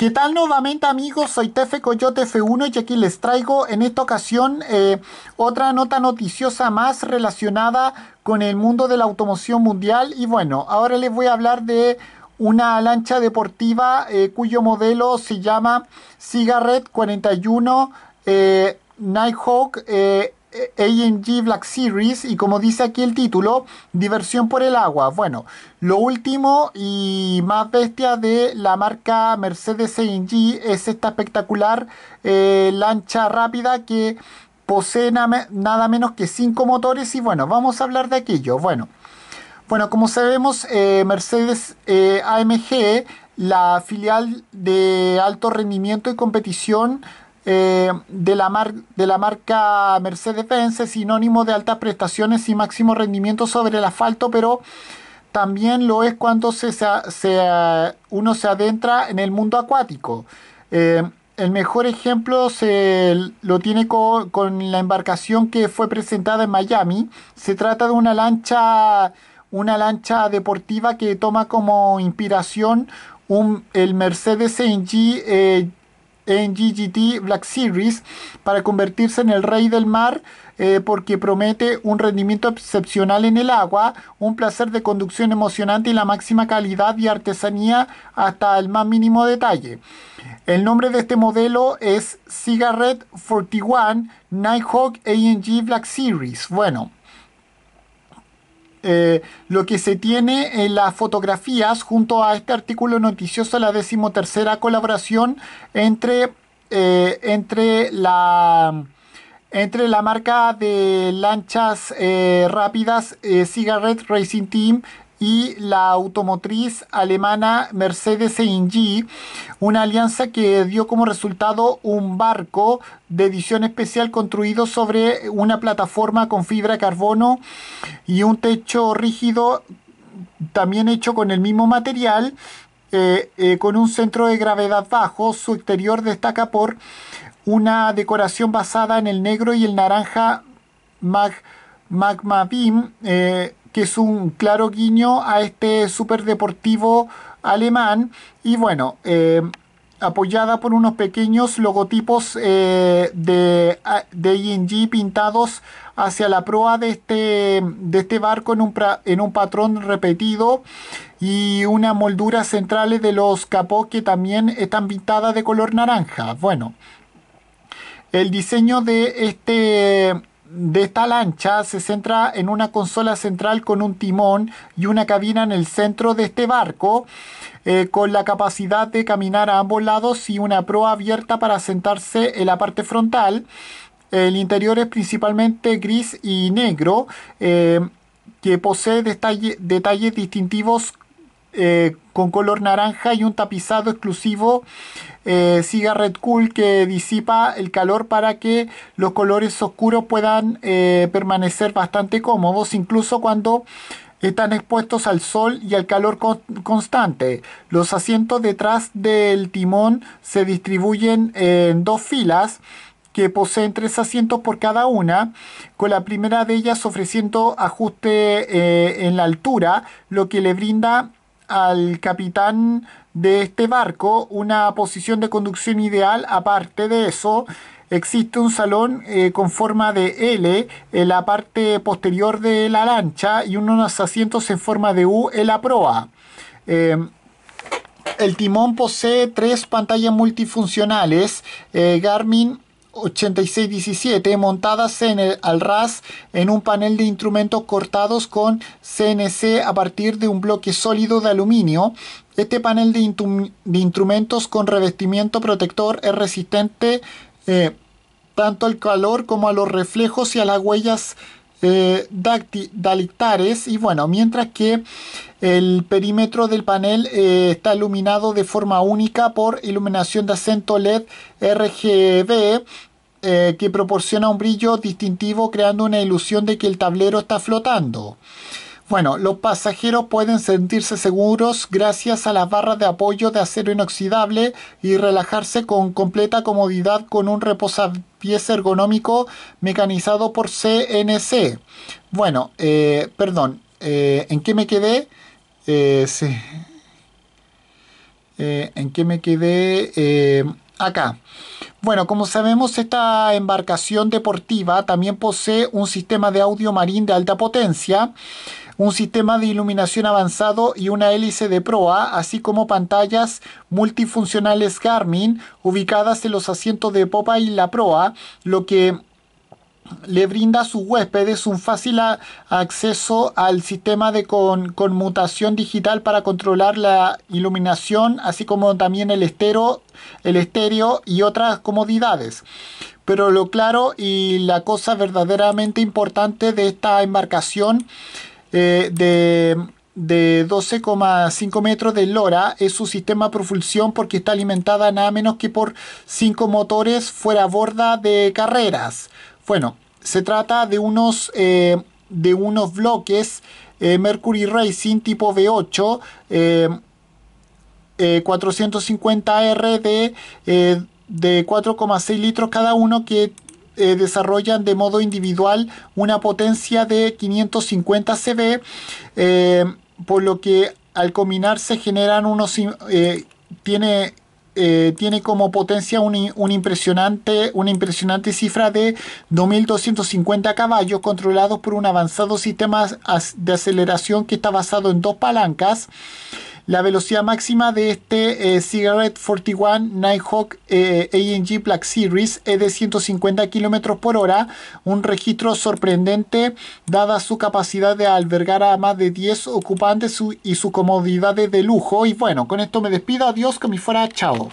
¿Qué tal nuevamente amigos? Soy Tefe Coyote F1 y aquí les traigo en esta ocasión eh, otra nota noticiosa más relacionada con el mundo de la automoción mundial. Y bueno, ahora les voy a hablar de una lancha deportiva eh, cuyo modelo se llama Cigarette 41 eh, Nighthawk eh, AMG Black Series y como dice aquí el título, diversión por el agua. Bueno, lo último y más bestia de la marca Mercedes AMG es esta espectacular eh, lancha rápida que posee nada menos que 5 motores y bueno, vamos a hablar de aquello. Bueno, bueno como sabemos, eh, Mercedes eh, AMG, la filial de alto rendimiento y competición, eh, de, la de la marca Mercedes-Benz sinónimo de altas prestaciones y máximo rendimiento sobre el asfalto, pero también lo es cuando se, uno se adentra en el mundo acuático. Eh, el mejor ejemplo se lo tiene con, la embarcación que fue presentada en Miami. Se trata de una lancha, una lancha deportiva que toma como inspiración un, el Mercedes-Benz eh, en Black Series para convertirse en el rey del mar eh, porque promete un rendimiento excepcional en el agua, un placer de conducción emocionante y la máxima calidad y artesanía hasta el más mínimo detalle. El nombre de este modelo es Cigarette 41 Nighthawk ANG Black Series. Bueno. Eh, lo que se tiene en las fotografías junto a este artículo noticioso, la decimotercera colaboración entre, eh, entre, la, entre la marca de lanchas eh, rápidas Cigarette Racing Team y la automotriz alemana Mercedes benz una alianza que dio como resultado un barco de edición especial construido sobre una plataforma con fibra de carbono y un techo rígido también hecho con el mismo material eh, eh, con un centro de gravedad bajo. Su exterior destaca por una decoración basada en el negro y el naranja magma beam. Eh, que es un claro guiño a este deportivo alemán. Y bueno, eh, apoyada por unos pequeños logotipos eh, de, de ING pintados hacia la proa de este, de este barco en un, en un patrón repetido y una moldura central de los capó que también están pintadas de color naranja. Bueno, el diseño de este de esta lancha se centra en una consola central con un timón y una cabina en el centro de este barco, eh, con la capacidad de caminar a ambos lados y una proa abierta para sentarse en la parte frontal. El interior es principalmente gris y negro, eh, que posee detalles distintivos eh, con color naranja y un tapizado exclusivo eh, Siga Red Cool que disipa el calor para que los colores oscuros puedan eh, permanecer bastante cómodos, incluso cuando están expuestos al sol y al calor constante. Los asientos detrás del timón se distribuyen en dos filas que poseen tres asientos por cada una, con la primera de ellas ofreciendo ajuste en la altura, lo que le brinda al capitán de este barco una posición de conducción ideal. Aparte de eso, existe un salón eh, con forma de L en la parte posterior de la lancha y unos asientos en forma de U en la proa. Eh, el timón posee tres pantallas multifuncionales. Eh, Garmin 8617 montadas en al ras en un panel de instrumentos cortados con CNC a partir de un bloque sólido de aluminio. Este panel de, instrumentos con revestimiento protector es resistente eh, tanto al calor como a los reflejos y a las huellas eh, y bueno, mientras que el perímetro del panel eh, está iluminado de forma única por iluminación de acento LED RGB eh, que proporciona un brillo distintivo creando una ilusión de que el tablero está flotando. Bueno, los pasajeros pueden sentirse seguros gracias a las barras de apoyo de acero inoxidable y relajarse con completa comodidad con un reposapiés ergonómico mecanizado por CNC. Bueno, eh, perdón, eh, ¿en qué me quedé? Eh, sí. ¿En qué me quedé? acá. Bueno, como sabemos, esta embarcación deportiva también posee un sistema de audio marín de alta potencia un sistema de iluminación avanzado y una hélice de proa, así como pantallas multifuncionales Garmin ubicadas en los asientos de popa y la proa, lo que le brinda a sus huéspedes un fácil acceso al sistema de conmutación digital para controlar la iluminación, así como también el estéreo, el estéreo y otras comodidades. Pero lo claro y la cosa verdaderamente importante de esta embarcación eh, de, 12,5 metros de lora es su sistema propulsión porque está alimentada nada menos que por 5 motores fuera borda de carreras. Bueno, se trata de unos, eh, de unos bloques eh, Mercury Racing tipo V8 450R de, de 4,6 litros cada uno que eh, desarrollan de modo individual una potencia de 550 CV, eh, por lo que al combinarse generan unos... Eh, tiene tiene como potencia un, impresionante, una impresionante cifra de 2.250 caballos controlados por un avanzado sistema de aceleración que está basado en dos palancas. La velocidad máxima de este eh, Cigarette 41 Nighthawk eh, ANG Black Series es de 150 km por hora, un registro sorprendente dada su capacidad de albergar a más de 10 ocupantes y sus comodidades de lujo. Y bueno, con esto me despido, adiós, que me fuera, chao.